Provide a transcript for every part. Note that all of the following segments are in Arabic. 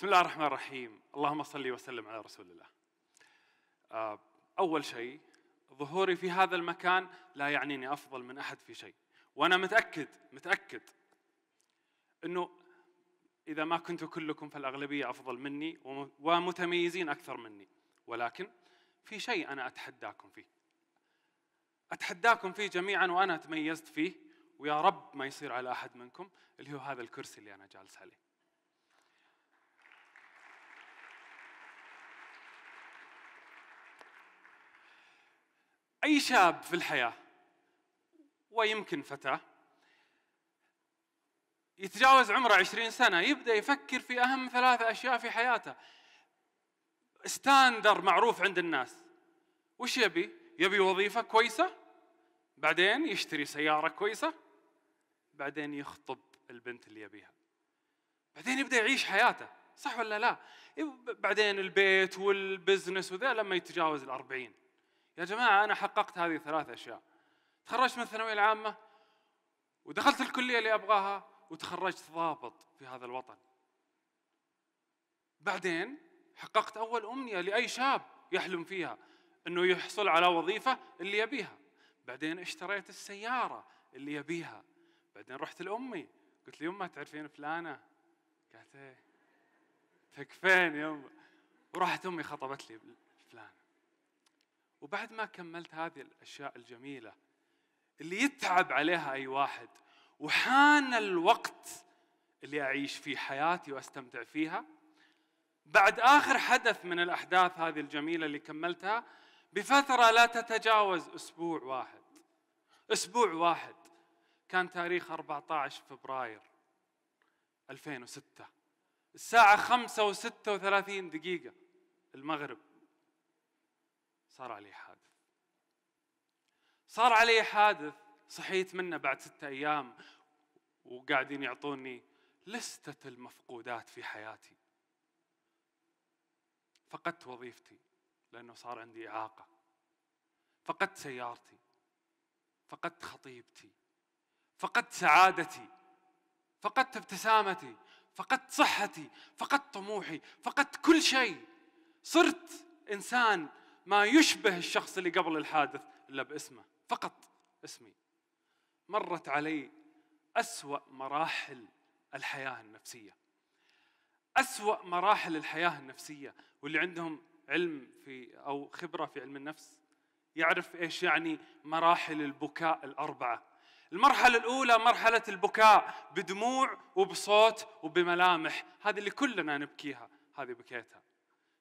بسم الله الرحمن الرحيم اللهم صل وسلم على رسول الله آه، أول شيء ظهوري في هذا المكان لا يعنيني أفضل من أحد في شيء وأنا متأكد متأكد أنه إذا ما كنت كلكم فالأغلبية أفضل مني ومتميزين أكثر مني ولكن في شيء أنا أتحداكم فيه أتحداكم فيه جميعا وأنا تميزت فيه ويا رب ما يصير على أحد منكم اللي هو هذا الكرسي اللي أنا جالس عليه أي شاب في الحياة ويمكن فتاة يتجاوز عمره عشرين سنة يبدأ يفكر في أهم ثلاث أشياء في حياته ستاندر معروف عند الناس وش يبي؟ يبي وظيفة كويسة بعدين يشتري سيارة كويسة بعدين يخطب البنت اللي يبيها بعدين يبدأ يعيش حياته صح ولا لا؟ بعدين البيت والبزنس وذا لما يتجاوز الأربعين يا جماعه انا حققت هذه ثلاث اشياء تخرجت من الثانويه العامه ودخلت الكليه اللي ابغاها وتخرجت ضابط في هذا الوطن بعدين حققت اول امنيه لاي شاب يحلم فيها انه يحصل على وظيفه اللي يبيها بعدين اشتريت السياره اللي يبيها بعدين رحت لامي قلت لي يما تعرفين فلانه قالت ايه تكفين يما وراحت امي خطبت لي وبعد ما كملت هذه الاشياء الجميله اللي يتعب عليها اي واحد وحان الوقت اللي اعيش فيه حياتي واستمتع فيها بعد اخر حدث من الاحداث هذه الجميله اللي كملتها بفتره لا تتجاوز اسبوع واحد اسبوع واحد كان تاريخ 14 فبراير 2006 الساعة 5 و36 دقيقة المغرب صار علي حادث صار علي حادث صحيت منه بعد ستة أيام وقاعدين يعطوني لستة المفقودات في حياتي فقدت وظيفتي لأنه صار عندي إعاقة فقدت سيارتي فقدت خطيبتي فقدت سعادتي فقدت ابتسامتي فقدت صحتي فقدت طموحي فقدت كل شيء صرت انسان ما يشبه الشخص اللي قبل الحادث إلا باسمه فقط اسمي مرت علي أسوأ مراحل الحياة النفسية أسوأ مراحل الحياة النفسية واللي عندهم علم في أو خبرة في علم النفس يعرف إيش يعني مراحل البكاء الأربعة المرحلة الأولى مرحلة البكاء بدموع وبصوت وبملامح هذه اللي كلنا نبكيها هذه بكيتها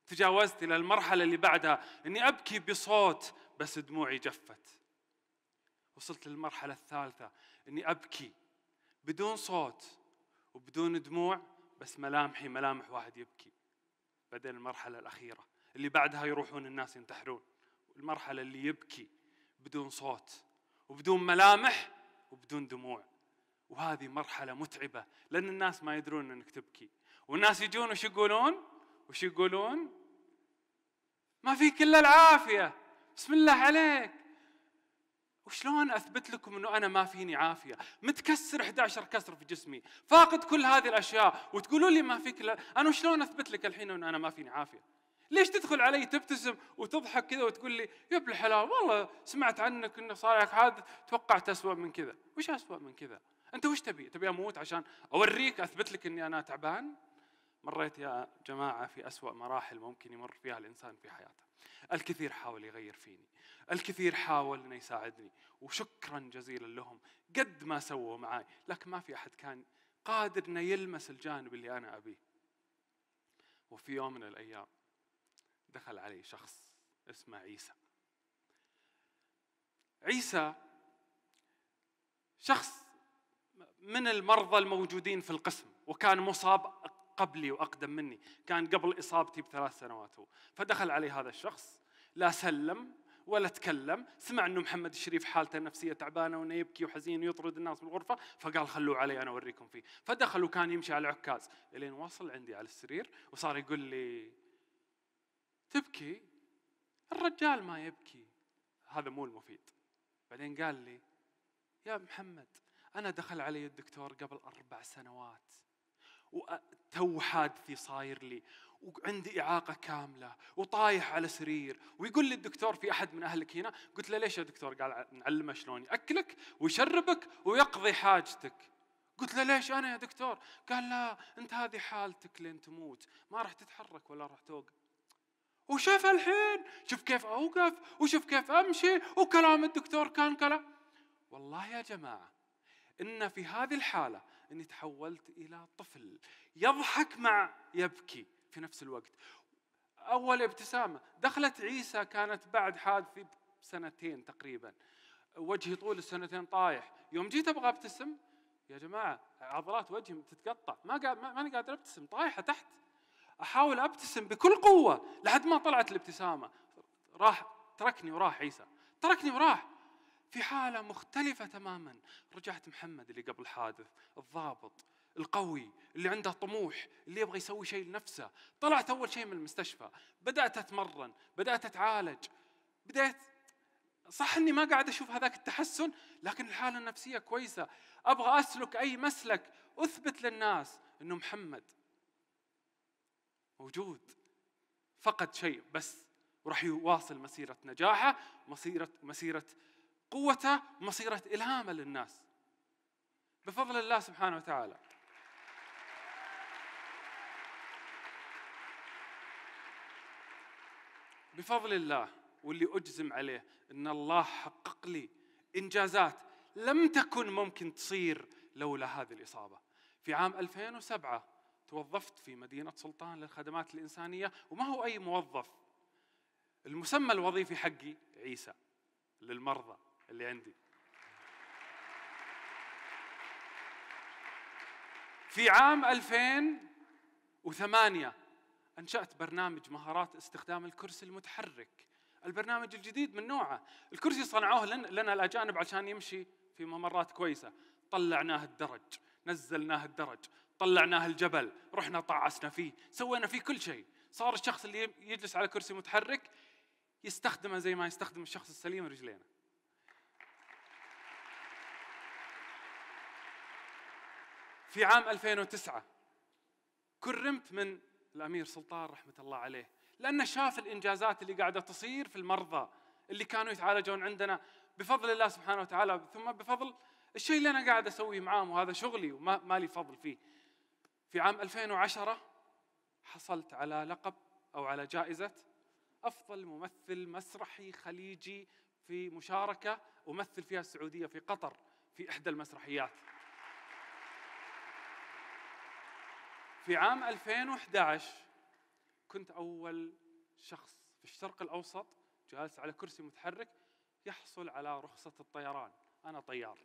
تجاوزت إلى المرحلة اللي بعدها إني أبكي بصوت بس دموعي جفت وصلت للمرحلة الثالثة إني أبكي بدون صوت وبدون دموع بس ملامحي ملامح واحد يبكي بعدين المرحلة الأخيرة اللي بعدها يروحون الناس ينتحرون المرحلة اللي يبكي بدون صوت وبدون ملامح وبدون دموع وهذه مرحلة متعبة لأن الناس ما يدرون أنك تبكي والناس يجون وش يقولون وش يقولون ما فيك الا العافيه بسم الله عليك وشلون اثبت لكم انه انا ما فيني عافيه متكسر 11 كسر في جسمي فاقد كل هذه الاشياء وتقولوا لي ما فيك الا انا وشلون اثبت لك الحين انه انا ما فيني عافيه ليش تدخل علي تبتسم وتضحك كذا وتقول لي يا ابن الحلال والله سمعت عنك انه صار لك حادث توقعت اسوء من كذا وش اسوء من كذا انت وش تبي تبي اموت عشان اوريك اثبت لك اني انا تعبان مريت يا جماعة في أسوأ مراحل ممكن يمر فيها الإنسان في حياته الكثير حاول يغير فيني الكثير حاول أنه يساعدني وشكرا جزيلا لهم قد ما سووا معي لكن ما في أحد كان قادر أنه يلمس الجانب اللي أنا أبيه وفي يوم من الأيام دخل علي شخص اسمه عيسى عيسى شخص من المرضى الموجودين في القسم وكان مصاب قبلي واقدم مني، كان قبل اصابتي بثلاث سنوات هو، فدخل علي هذا الشخص لا سلم ولا تكلم، سمع انه محمد الشريف حالته النفسيه تعبانه وانه يبكي وحزين ويطرد الناس بالغرفه، فقال خلوه علي انا اوريكم فيه، فدخل وكان يمشي على العكاز، الين وصل عندي على السرير وصار يقول لي تبكي؟ الرجال ما يبكي، هذا مو المفيد. بعدين قال لي يا محمد انا دخل علي الدكتور قبل اربع سنوات وتوحد في صاير لي وعندي إعاقة كاملة وطايح على سرير ويقول لي الدكتور في أحد من أهلك هنا قلت له ليش يا دكتور قال نعلمه شلون يأكلك ويشربك ويقضي حاجتك قلت له ليش أنا يا دكتور قال لا أنت هذه حالتك لين تموت ما راح تتحرك ولا راح توقف وشوف الحين شوف كيف أوقف وشوف كيف أمشي وكلام الدكتور كان كلام والله يا جماعة إن في هذه الحالة أني تحولت إلى طفل يضحك مع يبكي في نفس الوقت أول ابتسامة دخلت عيسى كانت بعد حادثي بسنتين تقريبا وجهي طول السنتين طايح يوم جيت أبغى أبتسم يا جماعة عضلات وجهي تتقطع ما قاعد ماني قادر أبتسم طايحة تحت أحاول أبتسم بكل قوة لحد ما طلعت الابتسامة راح تركني وراح عيسى تركني وراح في حالة مختلفة تماما رجعت محمد اللي قبل الحادث الضابط القوي اللي عنده طموح اللي يبغى يسوي شيء لنفسه طلعت أول شيء من المستشفى بدأت أتمرن بدأت أتعالج بدأت صح اني ما قاعد اشوف هذاك التحسن لكن الحاله النفسيه كويسه ابغى اسلك اي مسلك اثبت للناس انه محمد موجود فقد شيء بس وراح يواصل مسيره نجاحه مسيره مسيره قوته مصيرة إلهاما للناس بفضل الله سبحانه وتعالى بفضل الله واللي أجزم عليه أن الله حقق لي إنجازات لم تكن ممكن تصير لولا هذه الإصابة في عام 2007 توظفت في مدينة سلطان للخدمات الإنسانية وما هو أي موظف المسمى الوظيفي حقي عيسى للمرضى اللي عندي في عام 2008 أنشأت برنامج مهارات استخدام الكرسي المتحرك البرنامج الجديد من نوعه الكرسي صنعوه لنا الأجانب عشان يمشي في ممرات كويسة طلعناه الدرج نزلناه الدرج طلعناه الجبل رحنا طعسنا فيه سوينا فيه كل شيء صار الشخص اللي يجلس على كرسي متحرك يستخدمه زي ما يستخدم الشخص السليم رجلينه في عام 2009 كرمت من الامير سلطان رحمه الله عليه لانه شاف الانجازات اللي قاعده تصير في المرضى اللي كانوا يتعالجون عندنا بفضل الله سبحانه وتعالى ثم بفضل الشيء اللي انا قاعد اسويه معاهم وهذا شغلي وما لي فضل فيه. في عام 2010 حصلت على لقب او على جائزه افضل ممثل مسرحي خليجي في مشاركه امثل فيها السعوديه في قطر في احدى المسرحيات. في عام 2011 كنت أول شخص في الشرق الأوسط جالس على كرسي متحرك يحصل على رخصة الطيران أنا طيار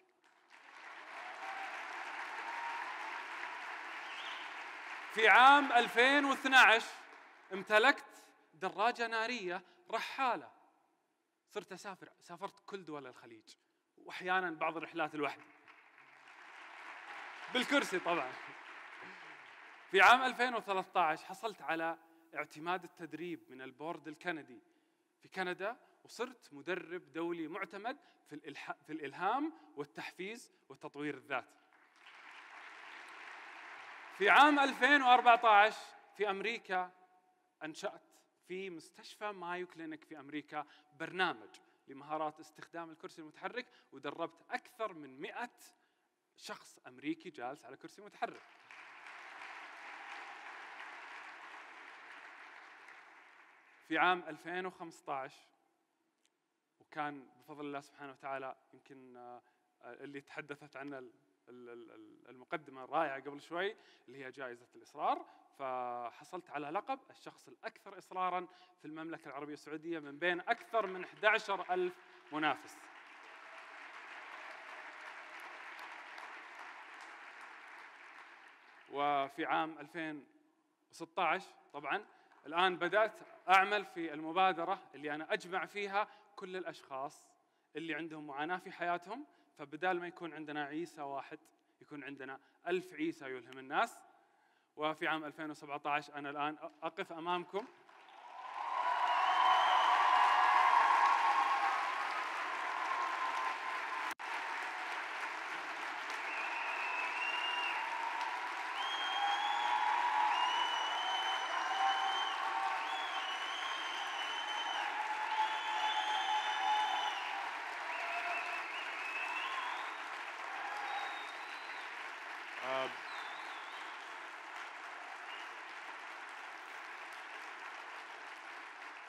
في عام 2012 امتلكت دراجة نارية رحالة صرت أسافر سافرت كل دول الخليج وأحيانا بعض الرحلات لوحدي بالكرسي طبعا في عام 2013 حصلت على اعتماد التدريب من البورد الكندي في كندا وصرت مدرب دولي معتمد في, الإلح... في الالهام والتحفيز والتطوير الذات. في عام 2014 في امريكا انشات في مستشفى مايو كلينك في امريكا برنامج لمهارات استخدام الكرسي المتحرك ودربت اكثر من 100 شخص امريكي جالس على كرسي متحرك. في عام 2015 وكان بفضل الله سبحانه وتعالى يمكن آه، اللي تحدثت عنه المقدمه الرائعه قبل شوي اللي هي جائزه الاصرار فحصلت على لقب الشخص الاكثر اصرارا في المملكه العربيه السعوديه من بين اكثر من 11 ألف منافس وفي عام 2016 طبعا الآن بدأت أعمل في المبادرة اللي أنا أجمع فيها كل الأشخاص اللي عندهم معاناة في حياتهم فبدال ما يكون عندنا عيسى واحد يكون عندنا ألف عيسى يلهم الناس وفي عام 2017 أنا الآن أقف أمامكم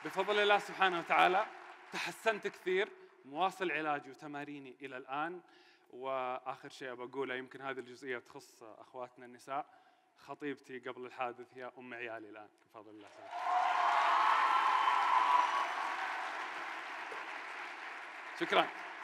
بفضل الله سبحانه وتعالى تحسنت كثير مواصل علاجي وتماريني الى الان واخر شيء بقوله يمكن هذه الجزئيه تخص اخواتنا النساء خطيبتي قبل الحادث هي ام عيالي الان بفضل الله سبحانه شكرا